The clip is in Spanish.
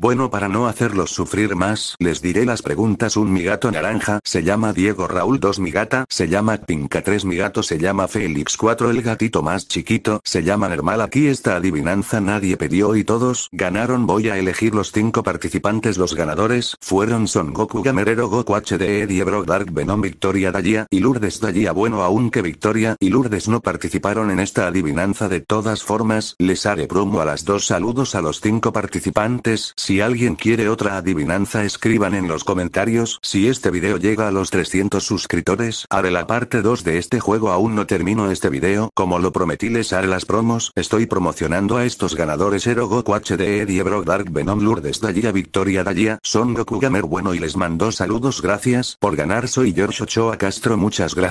Bueno, para no hacerlos sufrir más, les diré las preguntas. Un migato naranja se llama Diego Raúl. 2 migata se llama Pinca. 3 mi gato se llama Félix. 4 el gatito más chiquito se llama Nermal. Aquí esta adivinanza nadie pidió y todos ganaron. Voy a elegir los 5 participantes. Los ganadores fueron Son Goku Gamerero Goku HD e, Diebro Dark Venom Victoria Dalia y Lourdes Dalia. Bueno, aunque Victoria y Lourdes no participaron en esta adivinanza de todas formas, les haré promo a las dos saludos a los cinco participantes si alguien quiere otra adivinanza escriban en los comentarios. Si este video llega a los 300 suscriptores haré la parte 2 de este juego aún no termino este video. Como lo prometí les haré las promos. Estoy promocionando a estos ganadores Ero Goku HD e, Brock, Dark Venom Lourdes Dalia Victoria Dalia. Son Goku Gamer bueno y les mando saludos gracias por ganar soy George Ochoa Castro muchas gracias.